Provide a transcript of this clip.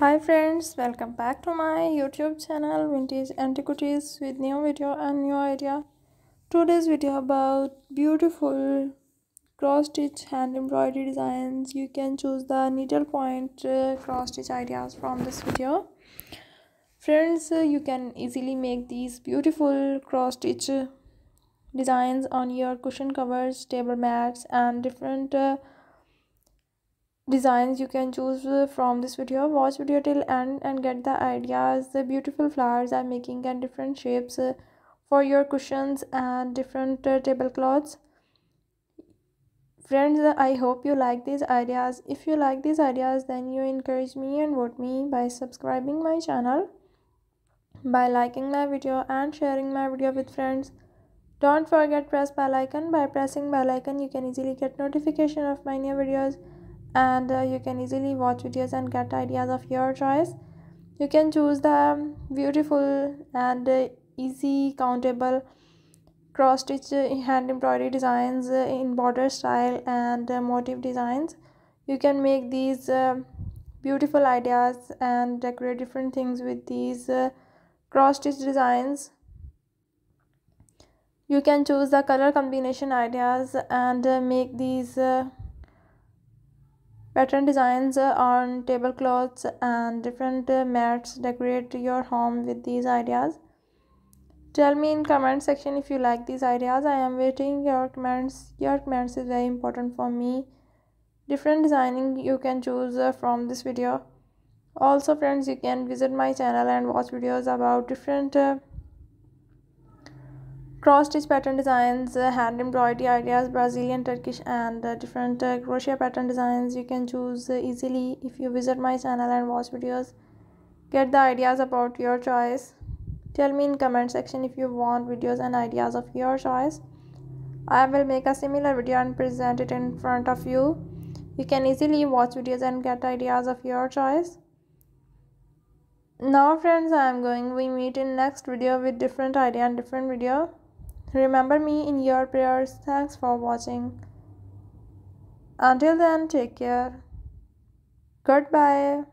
hi friends welcome back to my youtube channel vintage antiquities with new video and new idea today's video about beautiful cross stitch hand embroidery designs you can choose the needle point uh, cross stitch ideas from this video friends uh, you can easily make these beautiful cross stitch uh, designs on your cushion covers table mats and different uh, designs you can choose from this video watch video till end and get the ideas the beautiful flowers i'm making and different shapes uh, for your cushions and different uh, tablecloths friends uh, i hope you like these ideas if you like these ideas then you encourage me and vote me by subscribing my channel by liking my video and sharing my video with friends don't forget press bell icon by pressing bell icon you can easily get notification of my new videos and uh, you can easily watch videos and get ideas of your choice you can choose the beautiful and uh, easy countable cross stitch uh, hand embroidery designs uh, in border style and uh, motif designs you can make these beautiful ideas and decorate different things with these cross stitch designs you can choose the color combination ideas and make these Pattern designs on tablecloths and different mats. Decorate your home with these ideas. Tell me in comment section if you like these ideas. I am waiting your comments. Your comments is very important for me. Different designing you can choose uh, from this video. Also friends you can visit my channel and watch videos about different uh, cross stitch pattern designs uh, hand embroidery ideas brazilian turkish and uh, different uh, crochet pattern designs you can choose uh, easily if you visit my channel and watch videos get the ideas about your choice tell me in comment section if you want videos and ideas of your choice i will make a similar video and present it in front of you you can easily watch videos and get ideas of your choice now friends i am going we meet in next video with different idea and different video Remember me in your prayers. Thanks for watching. Until then, take care. Goodbye.